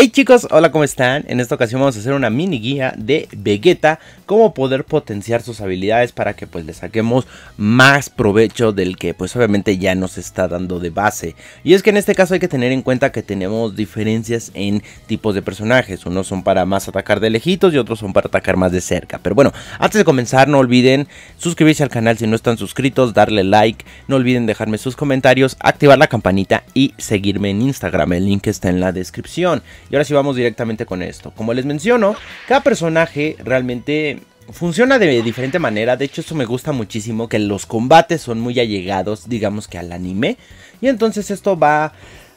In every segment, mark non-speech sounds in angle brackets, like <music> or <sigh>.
Hey chicos, hola ¿cómo están? En esta ocasión vamos a hacer una mini guía de Vegeta Cómo poder potenciar sus habilidades para que pues le saquemos más provecho del que pues obviamente ya nos está dando de base Y es que en este caso hay que tener en cuenta que tenemos diferencias en tipos de personajes Unos son para más atacar de lejitos y otros son para atacar más de cerca Pero bueno, antes de comenzar no olviden suscribirse al canal si no están suscritos, darle like No olviden dejarme sus comentarios, activar la campanita y seguirme en Instagram, el link está en la descripción y ahora sí vamos directamente con esto. Como les menciono, cada personaje realmente funciona de diferente manera. De hecho, esto me gusta muchísimo, que los combates son muy allegados, digamos que al anime. Y entonces esto va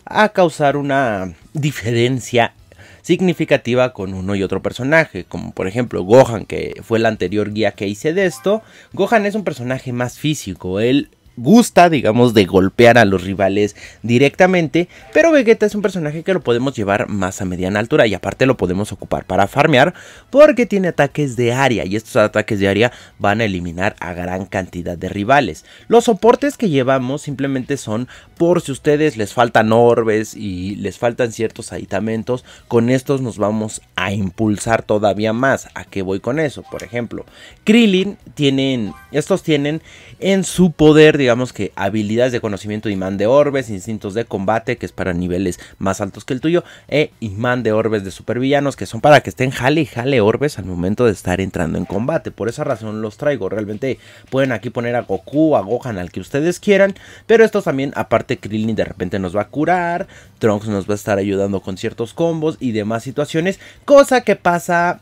a causar una diferencia significativa con uno y otro personaje, como por ejemplo Gohan, que fue el anterior guía que hice de esto. Gohan es un personaje más físico, él gusta, digamos, de golpear a los rivales directamente, pero Vegeta es un personaje que lo podemos llevar más a mediana altura y aparte lo podemos ocupar para farmear porque tiene ataques de área y estos ataques de área van a eliminar a gran cantidad de rivales. Los soportes que llevamos simplemente son por si ustedes les faltan orbes y les faltan ciertos aditamentos, con estos nos vamos a impulsar todavía más. ¿A qué voy con eso? Por ejemplo, Krillin tienen, estos tienen en su poder, digamos que habilidades de conocimiento imán de orbes, instintos de combate, que es para niveles más altos que el tuyo, e imán de orbes de supervillanos, que son para que estén jale y jale orbes al momento de estar entrando en combate. Por esa razón los traigo. Realmente pueden aquí poner a Goku, a Gohan, al que ustedes quieran. Pero estos también, aparte, Krillin de repente nos va a curar. Trunks nos va a estar ayudando con ciertos combos y demás situaciones. Cosa que pasa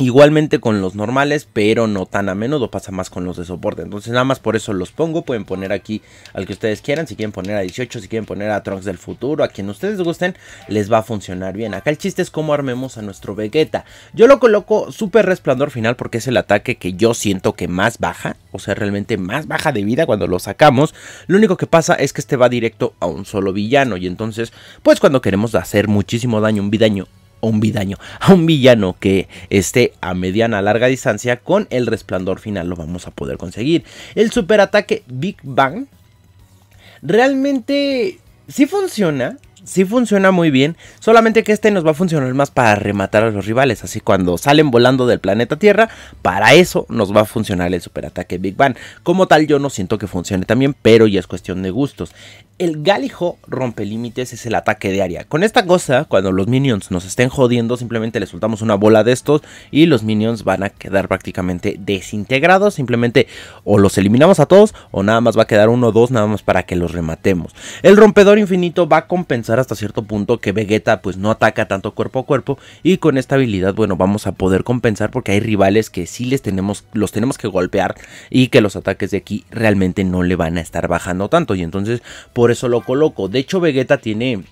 Igualmente con los normales, pero no tan a menudo, pasa más con los de soporte. Entonces nada más por eso los pongo, pueden poner aquí al que ustedes quieran, si quieren poner a 18, si quieren poner a Trunks del futuro, a quien ustedes gusten, les va a funcionar bien. Acá el chiste es cómo armemos a nuestro Vegeta. Yo lo coloco Super Resplandor Final porque es el ataque que yo siento que más baja, o sea, realmente más baja de vida cuando lo sacamos. Lo único que pasa es que este va directo a un solo villano y entonces, pues cuando queremos hacer muchísimo daño, un vidaño un vidaño, a un villano que esté a mediana larga distancia, con el resplandor final lo vamos a poder conseguir. El superataque Big Bang realmente sí funciona, si funciona muy bien, solamente que este nos va a funcionar más para rematar a los rivales, así cuando salen volando del planeta Tierra, para eso nos va a funcionar el superataque Big Bang. Como tal yo no siento que funcione también, pero ya es cuestión de gustos. El Galijo rompe límites es el ataque de área. Con esta cosa, cuando los minions nos estén jodiendo, simplemente le soltamos una bola de estos y los minions van a quedar prácticamente desintegrados. Simplemente o los eliminamos a todos o nada más va a quedar uno o dos nada más para que los rematemos. El rompedor infinito va a compensar hasta cierto punto que Vegeta pues no ataca tanto cuerpo a cuerpo y con esta habilidad bueno vamos a poder compensar porque hay rivales que sí les tenemos, los tenemos que golpear y que los ataques de aquí realmente no le van a estar bajando tanto y entonces por eso lo coloco. De hecho Vegeta tiene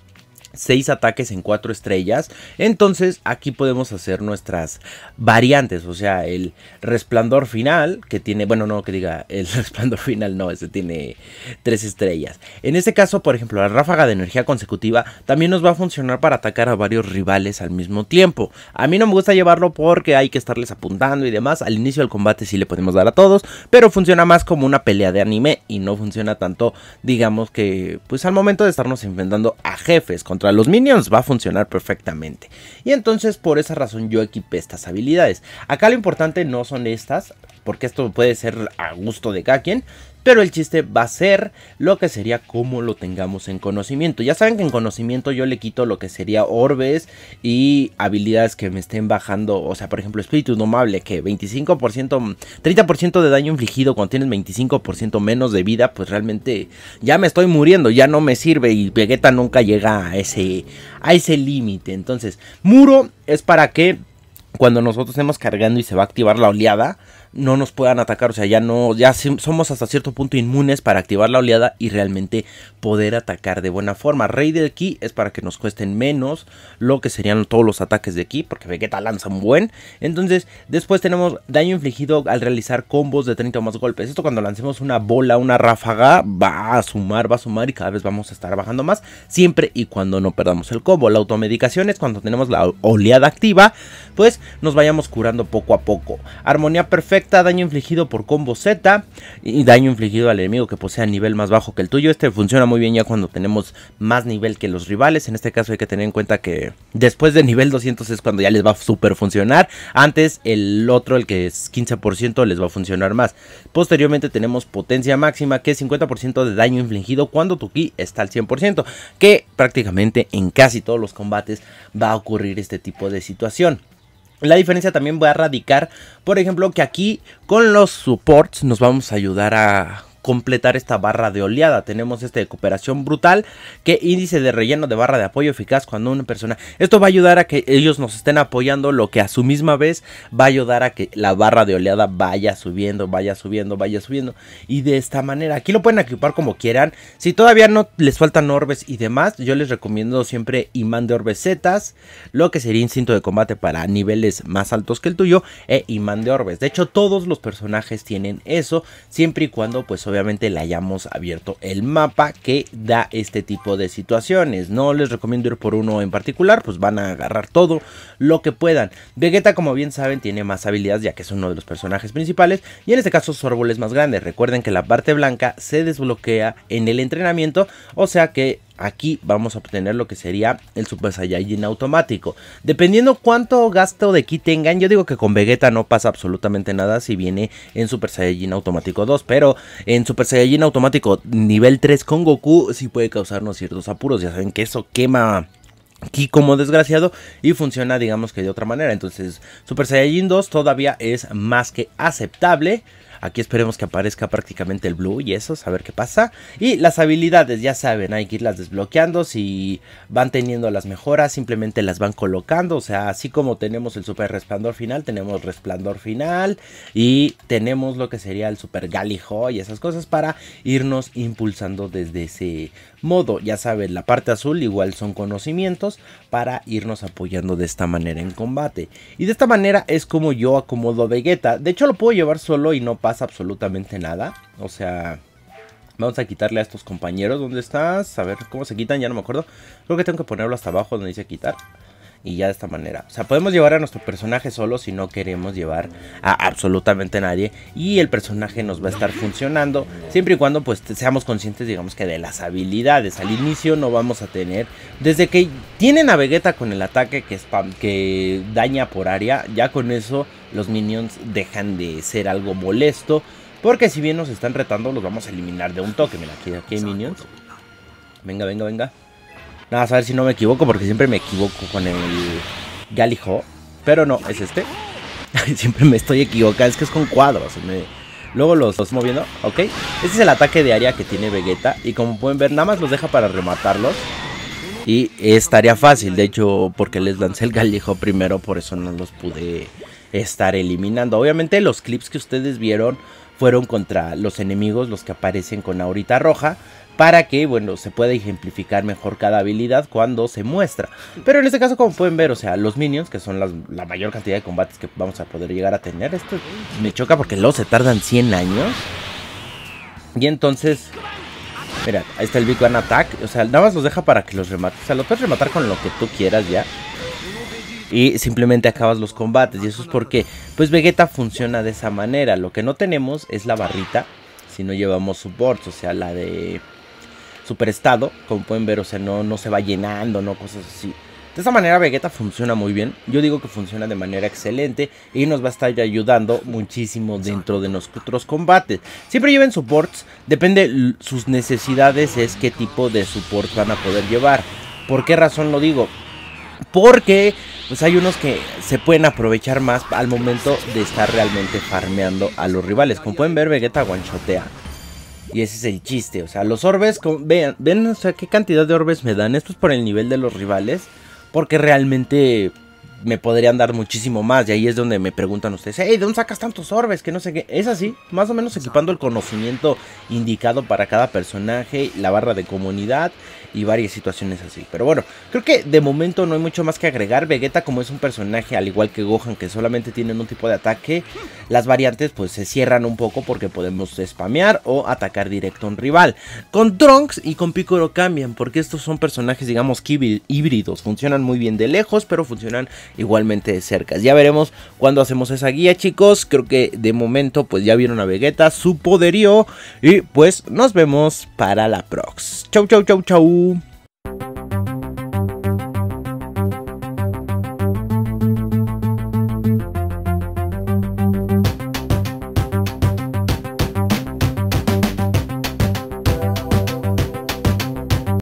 6 ataques en 4 estrellas. Entonces aquí podemos hacer nuestras variantes. O sea, el resplandor final que tiene... Bueno, no que diga el <laughs> resplandor final, no, ese tiene 3 estrellas. En este caso, por ejemplo, la ráfaga de energía consecutiva también nos va a funcionar para atacar a varios rivales al mismo tiempo. A mí no me gusta llevarlo porque hay que estarles apuntando y demás. Al inicio del combate sí le podemos dar a todos, pero funciona más como una pelea de anime y no funciona tanto, digamos que, pues al momento de estarnos enfrentando a jefes los minions va a funcionar perfectamente. Y entonces por esa razón yo equipé estas habilidades. Acá lo importante no son estas, porque esto puede ser a gusto de cada quien, pero el chiste va a ser lo que sería como lo tengamos en conocimiento. Ya saben que en conocimiento yo le quito lo que sería orbes y habilidades que me estén bajando, o sea, por ejemplo, espíritu domable que 25%, 30% de daño infligido cuando tienes 25% menos de vida, pues realmente ya me estoy muriendo, ya no me sirve y Vegeta nunca llega a ese a ese límite. Entonces, muro es para que cuando nosotros estemos cargando y se va a activar la oleada, no nos puedan atacar, o sea, ya no, ya somos hasta cierto punto inmunes para activar la oleada y realmente poder atacar de buena forma. Rey del Ki es para que nos cuesten menos lo que serían todos los ataques de Ki, porque Vegeta lanza un buen. Entonces, después tenemos daño infligido al realizar combos de 30 o más golpes. Esto cuando lancemos una bola, una ráfaga, va a sumar, va a sumar y cada vez vamos a estar bajando más, siempre y cuando no perdamos el combo. La automedicación es cuando tenemos la oleada activa pues nos vayamos curando poco a poco. Armonía perfecta, daño infligido por combo Z y daño infligido al enemigo que posea nivel más bajo que el tuyo. Este funciona muy bien ya cuando tenemos más nivel que los rivales. En este caso hay que tener en cuenta que después de nivel 200 es cuando ya les va a super funcionar. Antes el otro, el que es 15%, les va a funcionar más. Posteriormente tenemos potencia máxima que es 50% de daño infligido cuando tu ki está al 100%, que prácticamente en casi todos los combates va a ocurrir este tipo de situación. La diferencia también va a radicar, por ejemplo, que aquí con los supports nos vamos a ayudar a completar esta barra de oleada. Tenemos este de cooperación brutal, que índice de relleno de barra de apoyo eficaz cuando una persona... Esto va a ayudar a que ellos nos estén apoyando, lo que a su misma vez va a ayudar a que la barra de oleada vaya subiendo, vaya subiendo, vaya subiendo. Y de esta manera, aquí lo pueden equipar como quieran. Si todavía no les faltan orbes y demás, yo les recomiendo siempre imán de orbes Z lo que sería instinto de combate para niveles más altos que el tuyo, e imán de orbes. De hecho, todos los personajes tienen eso, siempre y cuando pues obviamente le hayamos abierto el mapa que da este tipo de situaciones. No les recomiendo ir por uno en particular, pues van a agarrar todo lo que puedan. Vegeta, como bien saben, tiene más habilidades ya que es uno de los personajes principales y en este caso su árbol es más grande. Recuerden que la parte blanca se desbloquea en el entrenamiento, o sea que aquí vamos a obtener lo que sería el Super Saiyajin automático. Dependiendo cuánto gasto de ki tengan, yo digo que con Vegeta no pasa absolutamente nada si viene en Super Saiyajin automático 2, pero en Super Saiyajin automático nivel 3 con Goku sí puede causarnos ciertos apuros, ya saben que eso quema aquí como desgraciado y funciona digamos que de otra manera. Entonces Super Saiyajin 2 todavía es más que aceptable. Aquí esperemos que aparezca prácticamente el blue y eso, a ver qué pasa. Y las habilidades, ya saben, hay que irlas desbloqueando. Si van teniendo las mejoras, simplemente las van colocando. O sea, así como tenemos el super resplandor final, tenemos resplandor final. Y tenemos lo que sería el super galijo y esas cosas para irnos impulsando desde ese modo. Ya saben, la parte azul igual son conocimientos para irnos apoyando de esta manera en combate. Y de esta manera es como yo acomodo Vegeta. De hecho, lo puedo llevar solo y no pasa absolutamente nada. O sea, vamos a quitarle a estos compañeros. ¿Dónde estás? A ver, ¿cómo se quitan? Ya no me acuerdo. Creo que tengo que ponerlo hasta abajo donde dice quitar y ya de esta manera. O sea, podemos llevar a nuestro personaje solo si no queremos llevar a absolutamente nadie y el personaje nos va a estar funcionando siempre y cuando pues seamos conscientes digamos que de las habilidades. Al inicio no vamos a tener, desde que tienen a Vegeta con el ataque que, spam, que daña por área, ya con eso los minions dejan de ser algo molesto. Porque si bien nos están retando, los vamos a eliminar de un toque. Mira, aquí, aquí hay minions. Venga, venga, venga. Nada, a ver si no me equivoco, porque siempre me equivoco con el Galijo. Pero no, es este. <laughs> siempre me estoy equivocando, es que es con cuadros. Luego los dos moviendo, ok. Este es el ataque de área que tiene Vegeta. Y como pueden ver, nada más los deja para rematarlos. Y estaría fácil, de hecho, porque les lancé el Galijo primero, por eso no los pude estar eliminando. Obviamente los clips que ustedes vieron fueron contra los enemigos, los que aparecen con ahorita roja para que, bueno, se pueda ejemplificar mejor cada habilidad cuando se muestra. Pero en este caso, como pueden ver, o sea, los minions, que son la mayor cantidad de combates que vamos a poder llegar a tener, esto me choca porque luego se tardan 100 años. Y entonces, mira, ahí está el Big Attack, o sea, nada más los deja para que los remates, o sea, los puedes rematar con lo que tú quieras ya y simplemente acabas los combates. Y eso es porque, pues Vegeta funciona de esa manera. Lo que no tenemos es la barrita si no llevamos supports, o sea, la de super estado, como pueden ver, o sea, no, no se va llenando, no cosas así. De esta manera Vegeta funciona muy bien, yo digo que funciona de manera excelente y nos va a estar ayudando muchísimo dentro de nuestros combates. Siempre lleven supports, depende sus necesidades es qué tipo de support van a poder llevar. ¿Por qué razón lo digo? Porque pues hay unos que se pueden aprovechar más al momento de estar realmente farmeando a los rivales. Como pueden ver Vegeta guanchotea y ese es el chiste, o sea, los orbes, vean, o sea, qué cantidad de orbes me dan. Esto es por el nivel de los rivales, porque realmente me podrían dar muchísimo más. Y ahí es donde me preguntan ustedes, hey, ¿de dónde sacas tantos orbes? Que no sé qué. Es así, más o menos equipando el conocimiento indicado para cada personaje, la barra de comunidad y varias situaciones así. Pero bueno, creo que de momento no hay mucho más que agregar. Vegeta como es un personaje, al igual que Gohan, que solamente tienen un tipo de ataque, las variantes pues se cierran un poco porque podemos spamear o atacar directo a un rival. Con Trunks y con Piccolo cambian porque estos son personajes digamos híbridos. Funcionan muy bien de lejos, pero funcionan igualmente de cerca. Ya veremos cuando hacemos esa guía, chicos. Creo que de momento, pues ya vieron a Vegeta, su poderío. Y pues nos vemos para la prox. Chau, chau, chau, chau.